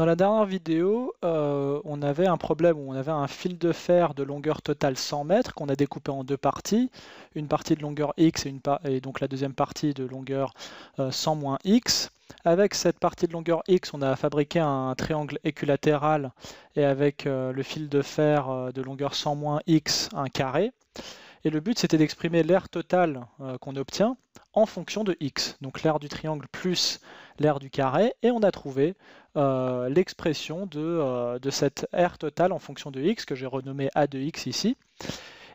Dans la dernière vidéo, euh, on avait un problème où on avait un fil de fer de longueur totale 100 mètres qu'on a découpé en deux parties, une partie de longueur x et, une donc la deuxième partie de longueur 100 euh, moins x. Avec cette partie de longueur x, on a fabriqué un triangle équilatéral et avec euh, le fil de fer de longueur 100 moins x, un carré. Et le but, c'était d'exprimer l'aire totale euh, qu'on obtient en fonction de x. Donc l'aire du triangle plus l'aire du carré. Et on a trouvé euh, l'expression de, euh, cette aire totale en fonction de x, que j'ai renommée a de x ici.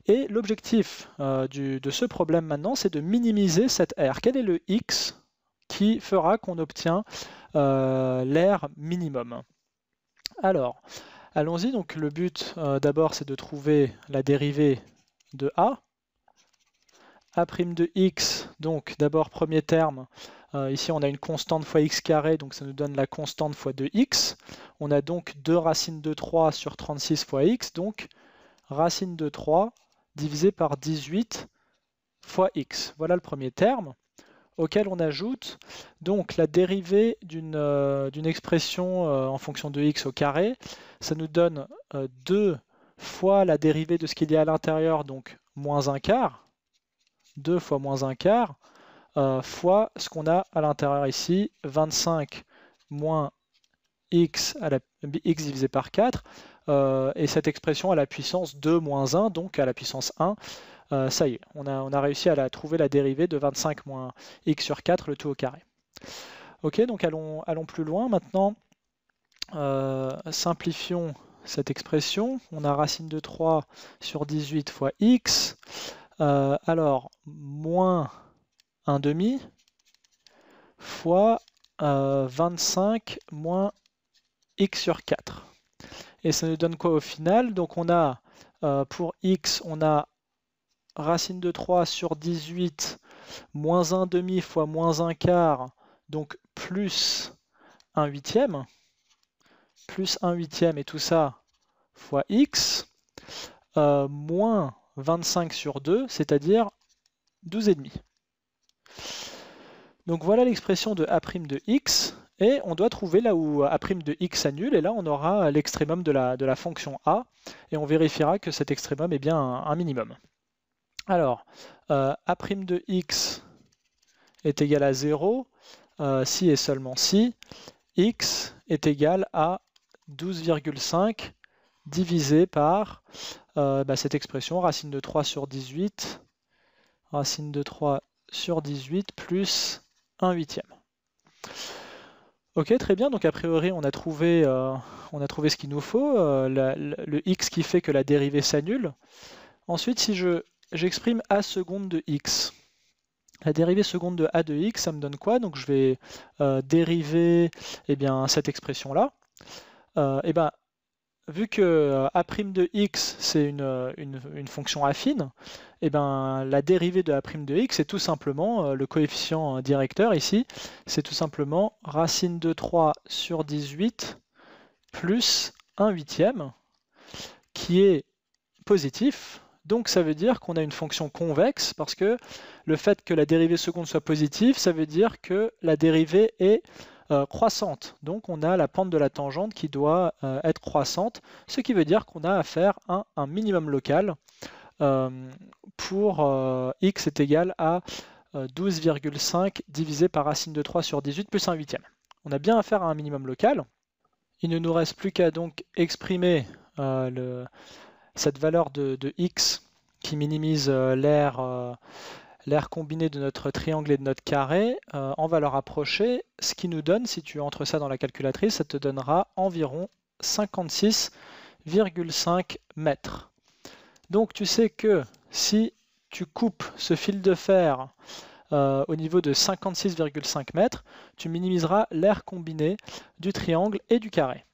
Et l'objectif de ce problème maintenant, c'est de minimiser cette aire. Quel est le x qui fera qu'on obtient l'aire minimum Alors, allons-y. Donc le but d'abord, c'est de trouver la dérivée de A. A' de x, donc d'abord premier terme, euh, ici on a une constante fois x carré, donc ça nous donne la constante fois 2x. On a donc 2 racines de 3 sur 36 fois x, donc racine de 3 divisé par 18 fois x. Voilà le premier terme auquel on ajoute donc la dérivée d'une euh, expression euh, en fonction de x au carré. Ça nous donne 2 fois la dérivée de ce qu'il y a à l'intérieur, donc moins un quart, 2 fois moins un quart, euh, fois ce qu'on a à l'intérieur ici, 25 moins x, divisé par 4, euh, et cette expression à la puissance 2 moins 1, donc à la puissance 1, euh, ça y est, on a, on a réussi à la, trouver la dérivée de 25 moins x sur 4, le tout au carré. Ok, donc allons, allons plus loin. Maintenant, simplifions cette expression. On a racine de 3 sur 18 fois x. Euh, alors, moins 1 demi fois 25 euh, moins x sur 4. Et ça nous donne quoi au final Donc on a, euh, pour x, on a racine de 3 sur 18 moins 1 demi fois moins 1 quart, donc plus 1 huitième plus 1 huitième et tout ça fois x, euh, moins 25 sur 2, c'est-à-dire et demi Donc voilà l'expression de a' de x, et on doit trouver là où a' de x annule, et là on aura l'extrémum de la, de la fonction a, et on vérifiera que cet extrémum est bien un, minimum. Alors, euh, a' de x est égal à 0 euh, si et seulement si x est égal à 12,5 divisé par euh, bah, cette expression racine de 3 sur 18, racine de 3 sur 18 plus 1 huitième. Ok, très bien. Donc a priori, on a trouvé, euh, on a trouvé ce qu'il nous faut, euh, le x qui fait que la dérivée s'annule. Ensuite, si je j'exprime a seconde de x, la dérivée seconde de a de x, ça me donne quoi Donc je vais dériver eh bien, cette expression-là et euh, eh ben, vu que euh, a' de x, c'est une, euh, fonction affine, et eh ben, la dérivée de a' de x, est tout simplement le coefficient directeur ici, c'est tout simplement racine de 3 sur 18 plus 1 huitième, qui est positif. Donc ça veut dire qu'on a une fonction convexe, parce que le fait que la dérivée seconde soit positive, ça veut dire que la dérivée est euh, croissante. Donc on a la pente de la tangente qui doit euh, être croissante, ce qui veut dire qu'on a à faire un, minimum local euh, pour x est égal à 12,5 divisé par racine de 3 sur 18 plus 1 huitième. On a bien affaire à un minimum local. Il ne nous reste plus qu'à donc exprimer cette valeur de, de, x qui minimise l'air l'aire combinée de notre triangle et de notre carré euh, en valeur approchée, ce qui nous donne, si tu entres ça dans la calculatrice, ça te donnera environ 56,5 mètres. Donc tu sais que si tu coupes ce fil de fer euh, au niveau de 56,5 mètres, tu minimiseras l'aire combinée du triangle et du carré.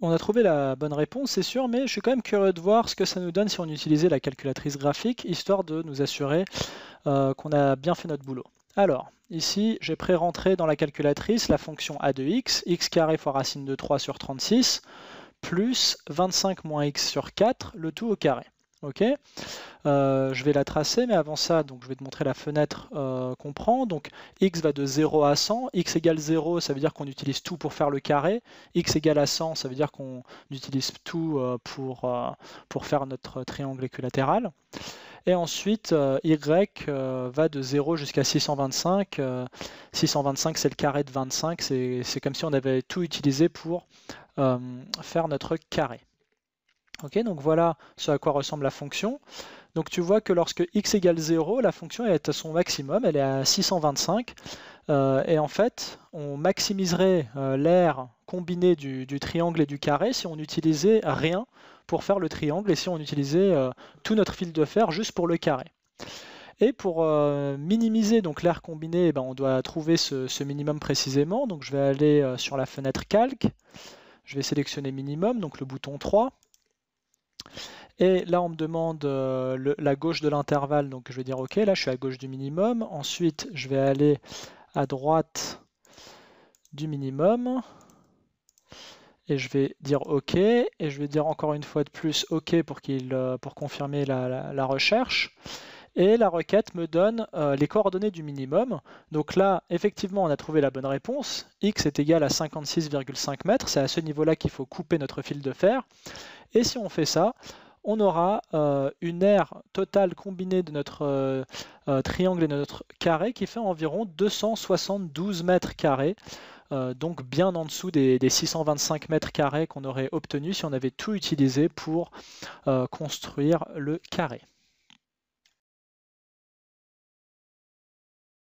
On a trouvé la bonne réponse, c'est sûr, mais je suis quand même curieux de voir ce que ça nous donne si on utilisait la calculatrice graphique, histoire de nous assurer euh, qu'on a bien fait notre boulot. Alors, ici, j'ai pré-rentré dans la calculatrice la fonction a de x, x carré fois racine de 3 sur 36, plus 25 moins x sur 4, le tout au carré. Ok, euh, je vais la tracer, mais avant ça, donc, je vais te montrer la fenêtre euh, qu'on prend. Donc x va de 0 à 100, x égale 0, ça veut dire qu'on utilise tout pour faire le carré, x égale à 100, ça veut dire qu'on utilise tout euh, pour, pour faire notre triangle équilatéral. Et ensuite, y va de 0 jusqu'à 625. 625, c'est le carré de 25, c'est comme si on avait tout utilisé pour faire notre carré. Ok, donc voilà ce à quoi ressemble la fonction. Donc tu vois que lorsque x égale 0, la fonction est à son maximum, elle est à 625. Euh, et en fait, on maximiserait euh, l'air combiné du, triangle et du carré si on n'utilisait rien pour faire le triangle et si on utilisait euh, tout notre fil de fer juste pour le carré. Et pour minimiser donc combiné, eh ben, on doit trouver ce, minimum précisément. Donc je vais aller sur la fenêtre calque, je vais sélectionner minimum, donc le bouton 3. Et là, on me demande euh, la gauche de l'intervalle. Donc, je vais dire OK, là, je suis à gauche du minimum. Ensuite, je vais aller à droite du minimum. Et je vais dire OK. Et je vais dire encore une fois de plus OK pour, qu'il, euh, pour confirmer la recherche et la requête me donne euh, les coordonnées du minimum. Donc là, effectivement, on a trouvé la bonne réponse. X est égal à 56,5 mètres. C'est à ce niveau-là qu'il faut couper notre fil de fer. Et si on fait ça, on aura euh, une aire totale combinée de notre euh, triangle et de notre carré qui fait environ 272 mètres carrés. donc bien en dessous des, 625 mètres carrés qu'on aurait obtenus si on avait tout utilisé pour construire le carré.